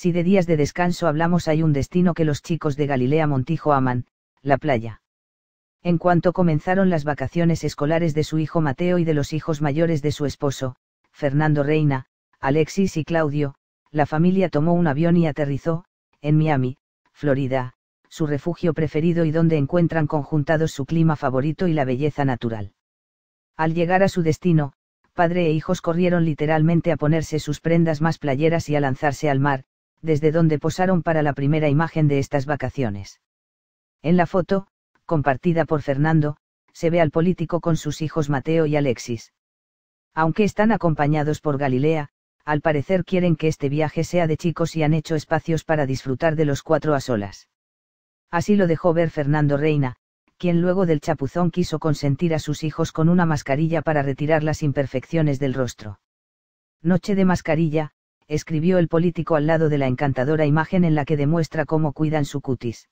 Si de días de descanso hablamos hay un destino que los chicos de Galilea Montijo aman, la playa. En cuanto comenzaron las vacaciones escolares de su hijo Mateo y de los hijos mayores de su esposo, Fernando Reina, Alexis y Claudio, la familia tomó un avión y aterrizó, en Miami, Florida, su refugio preferido y donde encuentran conjuntados su clima favorito y la belleza natural. Al llegar a su destino, padre e hijos corrieron literalmente a ponerse sus prendas más playeras y a lanzarse al mar, desde donde posaron para la primera imagen de estas vacaciones. En la foto, compartida por Fernando, se ve al político con sus hijos Mateo y Alexis. Aunque están acompañados por Galilea, al parecer quieren que este viaje sea de chicos y han hecho espacios para disfrutar de los cuatro a solas. Así lo dejó ver Fernando Reina, quien luego del chapuzón quiso consentir a sus hijos con una mascarilla para retirar las imperfecciones del rostro. Noche de mascarilla, escribió el político al lado de la encantadora imagen en la que demuestra cómo cuidan su cutis.